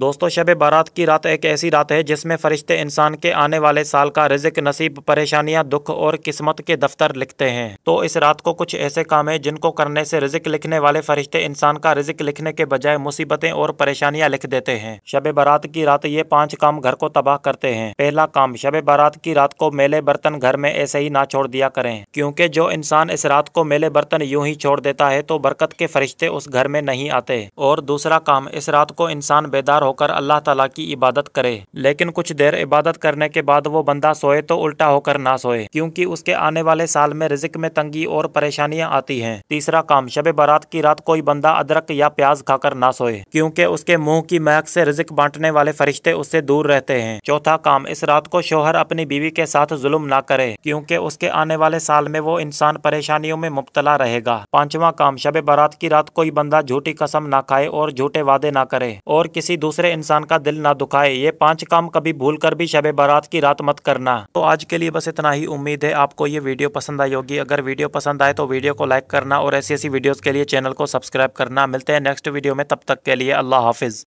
दोस्तों शब बारात की रात एक ऐसी रात है जिसमें फरिश्ते इंसान के आने वाले साल का रिजिक नसीब परेशानियां दुख और किस्मत के दफ्तर लिखते हैं तो इस रात को कुछ ऐसे काम है जिनको करने से रिजिक लिखने वाले फरिश्ते इंसान का रिजिक लिखने के बजाय मुसीबतें और परेशानियां लिख देते हैं शब बारात की रात ये पांच काम घर को तबाह करते हैं पहला काम शब बारात की रात को मेले बर्तन घर में ऐसे ही ना छोड़ दिया करें क्योंकि जो इंसान इस रात को मेले बर्तन यूं ही छोड़ देता है तो बरकत के फरिश्ते उस घर में नहीं आते और दूसरा काम इस रात को इंसान बेदार होकर अल्लाह तला की इबादत करे लेकिन कुछ देर इबादत करने के बाद वो बंदा सोए तो उल्टा होकर ना सोए क्योंकि उसके आने वाले साल में रिजिक में तंगी और परेशानियां आती हैं तीसरा काम शब बारात की रात कोई बंदा अदरक या प्याज खाकर ना सोए क्योंकि उसके मुंह की महक से रिजिक बांटने वाले फरिश्ते उससे दूर रहते हैं चौथा काम इस रात को शोहर अपनी बीवी के साथ जुल्म ना करे क्योंकि उसके आने वाले साल में वो इंसान परेशानियों में मुबतला रहेगा पांचवा काम शब बारात की रात कोई बंदा झूठी कसम ना खाए और झूठे वादे ना करे और किसी दूसरे दूसरे इंसान का दिल ना दुखाए ये पांच काम कभी भूल कर भी शबे बारात की रात मत करना तो आज के लिए बस इतना ही उम्मीद है आपको ये वीडियो पसंद आई होगी अगर वीडियो पसंद आए तो वीडियो को लाइक करना और ऐसी ऐसी वीडियोज़ के लिए चैनल को सब्सक्राइब करना मिलते हैं नेक्स्ट वीडियो में तब तक के लिए अल्लाह हाफिज़